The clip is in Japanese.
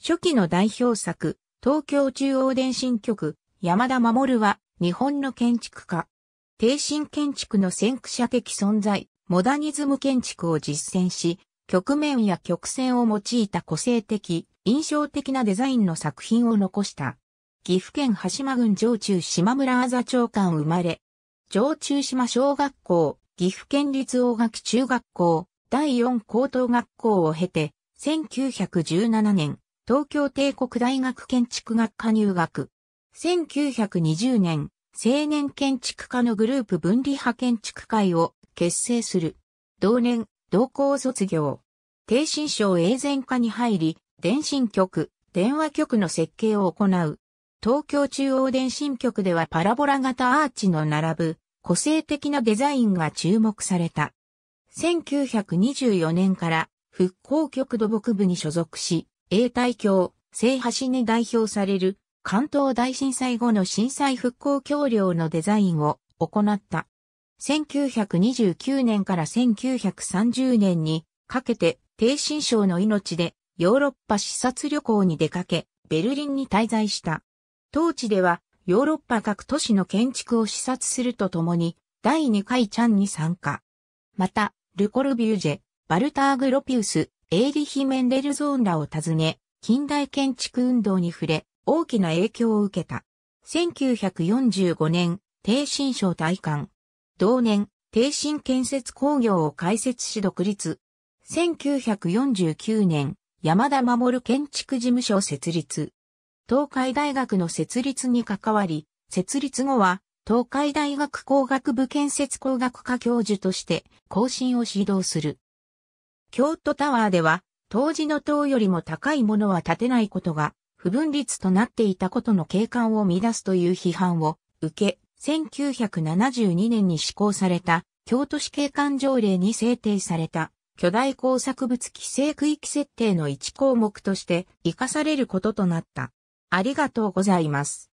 初期の代表作、東京中央電信局、山田守は、日本の建築家。帝神建築の先駆者的存在、モダニズム建築を実践し、曲面や曲線を用いた個性的、印象的なデザインの作品を残した。岐阜県羽島郡上中島村あざ官生まれ。上中島小学校、岐阜県立大垣中学校、第4高等学校を経て、1917年、東京帝国大学建築学科入学。1920年、青年建築家のグループ分離派建築会を結成する。同年、同校卒業。低新省永全科に入り、電信局、電話局の設計を行う。東京中央電信局ではパラボラ型アーチの並ぶ個性的なデザインが注目された。1924年から復興局土木部に所属し、永代橋、聖橋に代表される関東大震災後の震災復興橋梁のデザインを行った。1929年から1930年にかけて低心症の命でヨーロッパ視察旅行に出かけ、ベルリンに滞在した。当地ではヨーロッパ各都市の建築を視察するとともに、第2回チャンに参加。また、ルコルビュージェ、バルターグ・ロピウス、エーリヒ・メンデルゾーンらを訪ね、近代建築運動に触れ、大きな影響を受けた。1945年、低新省大館。同年、低新建設工業を開設し独立。1949年、山田守建築事務所設立。東海大学の設立に関わり、設立後は、東海大学工学部建設工学科教授として、更新を指導する。京都タワーでは、当時の塔よりも高いものは建てないことが、不分立となっていたことの景観を乱すという批判を受け、1972年に施行された京都市景観条例に制定された巨大工作物規制区域設定の1項目として活かされることとなった。ありがとうございます。